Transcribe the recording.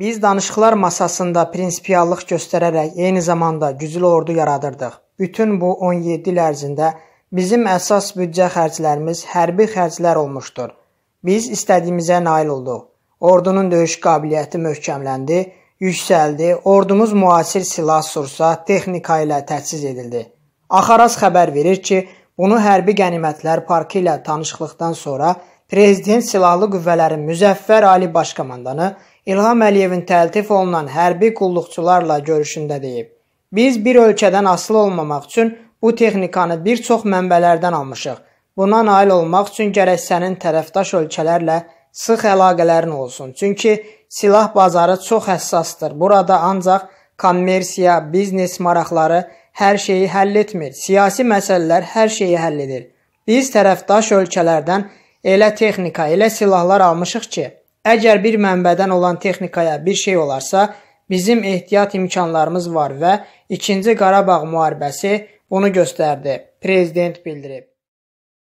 Biz danışıqlar masasında prinsipiallıq göstərərək eyni zamanda güclü ordu yaradırdıq. Bütün bu 17 il ərzində bizim əsas büdcə xərclərimiz hərbi xərclər olmuşdur. Biz istədiyimizə nail olduq. Ordunun döyüş qabiliyyəti möhkəmləndi, yüksəldi, ordumuz müasir silah-sursa, texnika ilə təchiz edildi. Axaraz xəbər verir ki, bunu hərbi qənimətlər parkı ilə tanışlıqdan sonra Prezident Silahlı Qüvvələrin Müzəffər Ali Baş Komandanı İlham Əliyevin təltif olunan hərbi qulluqçularla görüşündə deyib: "Biz bir ölkədən asılı olmamaq üçün bu texnikanı bir çox mənbələrdən almışıq. Buna nail olmaq üçün gərək sənin tərəfdaş ölkələrlə sıx əlaqələrin olsun. Çünki silah bazarı çox həssasdır. Burada ancaq kommersiya, biznes maraqları hər şeyi həll etmir. Siyasi məsələlər hər şeyi həll edir. Biz tərəfdaş ölkələrdən elə texnika, elə silahlar almışıq ki, əgər bir mənbədən olan texnikaya bir şey olarsa, bizim ehtiyat imkanlarımız var və 2-ci Qarabağ müharibəsi bunu göstərdi, prezident bildirib.